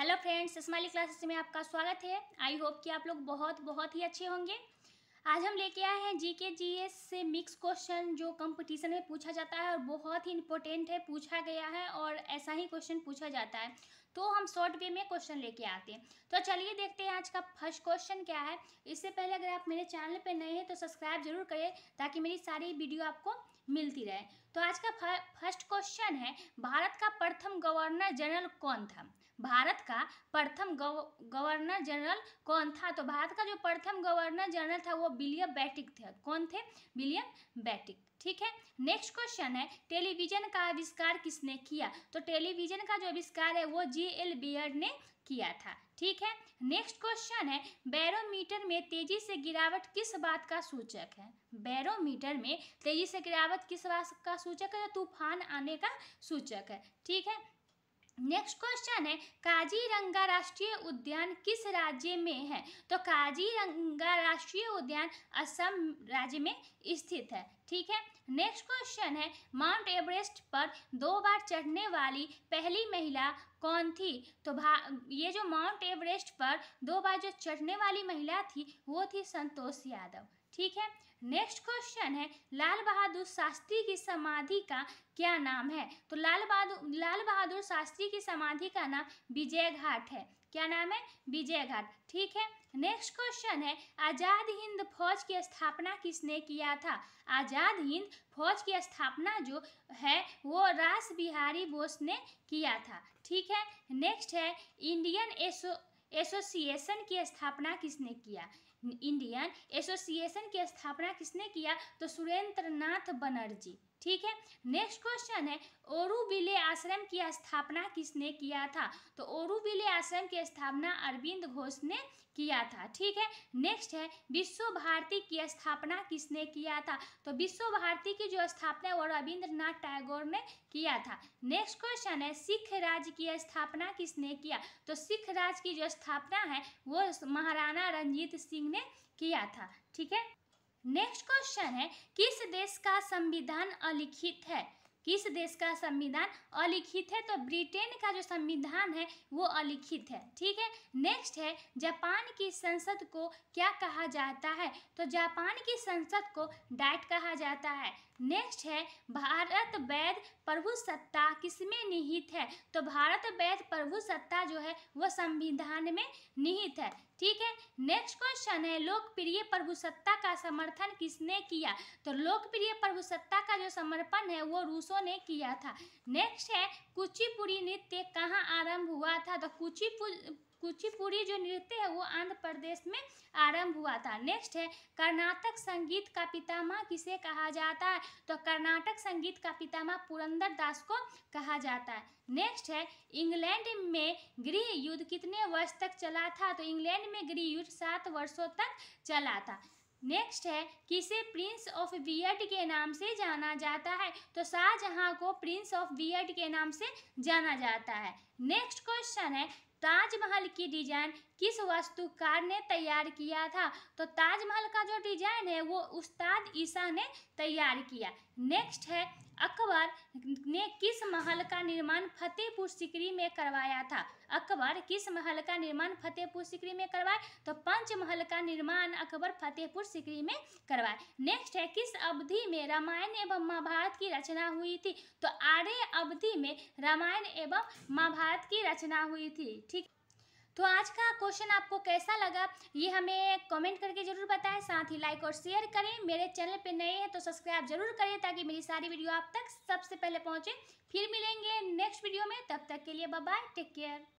hello friends smiley classes में आपका स्वागत है आई होप कि आप लोग बहुत बहुत ही अच्छे होंगे आज हम लेके आए हैं जी के जी एस से मिक्स क्वेश्चन जो कंपटीशन में पूछा जाता है और बहुत ही इम्पोर्टेंट है पूछा गया है और ऐसा ही क्वेश्चन पूछा जाता है तो हम शॉर्ट वे में क्वेश्चन लेके आते हैं तो चलिए देखते हैं आज का फर्स्ट क्वेश्चन क्या है इससे पहले अगर आप मेरे चैनल पर नए हैं तो सब्सक्राइब जरूर करें ताकि मेरी सारी वीडियो आपको मिलती रहे तो आज का फर्स्ट क्वेश्चन है भारत का प्रथम गवर्नर जनरल कौन था भारत का प्रथम गवर्नर जनरल कौन था तो भारत का जो प्रथम गवर्नर जनरल था वो विलियम बैटिक थे कौन थे विलियम बैटिक ठीक है नेक्स्ट क्वेश्चन है टेलीविजन का आविष्कार किसने किया तो टेलीविजन का जो आविष्कार है वो जे एल बियर ने किया था ठीक है नेक्स्ट क्वेश्चन है बैरोमीटर में तेजी से गिरावट किस बात का सूचक है बैरोमीटर में तेजी से गिरावट किस बात का सूचक है तो तूफान आने का सूचक है ठीक है नेक्स्ट क्वेश्चन है काजीरंगा राष्ट्रीय उद्यान किस राज्य में है तो काजीरंगा राष्ट्रीय उद्यान असम राज्य में स्थित है ठीक है नेक्स्ट क्वेश्चन है माउंट एवरेस्ट पर दो बार चढ़ने वाली पहली महिला कौन थी तो भा ये जो माउंट एवरेस्ट पर दो बार जो चढ़ने वाली महिला थी वो थी संतोष यादव ठीक है नेक्स्ट क्वेश्चन है लाल बहादुर शास्त्री की समाधि का क्या नाम है तो लाल बहादुर लाल बहादुर शास्त्री की समाधि का नाम विजय घाट है क्या नाम है विजय घाट ठीक है नेक्स्ट क्वेश्चन है आज़ाद हिंद फौज की स्थापना किसने किया था आज़ाद हिंद फौज की स्थापना जो है वो रास बिहारी बोस ने किया था ठीक है नेक्स्ट है इंडियन एसो एसोसिएशन की स्थापना किसने किया इंडियन एसोसिएशन की स्थापना किसने किया तो सुरेंद्र नाथ बनर्जी ठीक है नेक्स्ट क्वेश्चन है ओरुबिले आश्रम की स्थापना किसने किया था तो ओरुबिले आश्रम की स्थापना अरविंद घोष ने किया था ठीक है नेक्स्ट है विश्व भारती की स्थापना किसने किया था तो विश्व भारती की जो स्थापना है वो रविंद्रनाथ टैगोर ने किया था नेक्स्ट क्वेश्चन है सिख राज्य की स्थापना किसने किया तो सिख राज्य की जो स्थापना है वो महाराणा रंजीत सिंह ने किया था ठीक है नेक्स्ट क्वेश्चन है किस देश का संविधान अलिखित है किस देश का संविधान अलिखित है तो ब्रिटेन का जो संविधान है वो अलिखित है ठीक है नेक्स्ट है जापान की संसद को क्या कहा जाता है तो जापान की संसद को डाइट कहा जाता है नेक्स्ट है भारत वैध सत्ता किसमें निहित है तो भारत वैध सत्ता जो है वो संविधान में निहित है ठीक है नेक्स्ट क्वेश्चन है लोकप्रिय प्रभु सत्ता का समर्थन किसने किया तो लोकप्रिय प्रभु सत्ता का जो समर्पण है वो रूसो ने किया था नेक्स्ट है कुचिपुरी नृत्य कहाँ आरंभ हुआ था तो कुचिपुरी कुचिपुड़ी जो नृत्य है वो आंध्र प्रदेश में आरंभ हुआ था नेक्स्ट है कर्नाटक संगीत का पितामह किसे कहा जाता है तो कर्नाटक संगीत का पितामह पुरंदर दास को कहा जाता है नेक्स्ट है इंग्लैंड में गृह युद्ध कितने वर्ष तक चला था तो इंग्लैंड में गृह युद्ध सात वर्षों तक चला था नेक्स्ट है किसे प्रिंस ऑफ बियड के नाम से जाना जाता है तो शाहजहां को प्रिंस ऑफ बियड के नाम से जाना जाता है नेक्स्ट क्वेश्चन है ताजमहल की डिजाइन किस वास्तुकार ने तैयार किया था तो ताजमहल का जो डिजाइन है वो उस्ताद ईसा ने तैयार किया नेक्स्ट है अकबर ने किस महल का निर्माण फतेहपुर सिकरी में करवाया था अकबर किस महल का निर्माण फतेहपुर सिकरी में करवाए तो पंचमहल का निर्माण अकबर फतेहपुर सिकरी में करवाए नेक्स्ट है किस अवधि में रामायण एवं महाभारत की रचना हुई थी तो आर्य अवधि में रामायण एवं महाभारत की रचना हुई थी ठीक तो आज का क्वेश्चन आपको कैसा लगा ये हमें कमेंट करके ज़रूर बताएं साथ ही लाइक और शेयर करें मेरे चैनल पे नए हैं तो सब्सक्राइब जरूर करें ताकि मेरी सारी वीडियो आप तक सबसे पहले पहुँचे फिर मिलेंगे नेक्स्ट वीडियो में तब तक के लिए बाय टेक केयर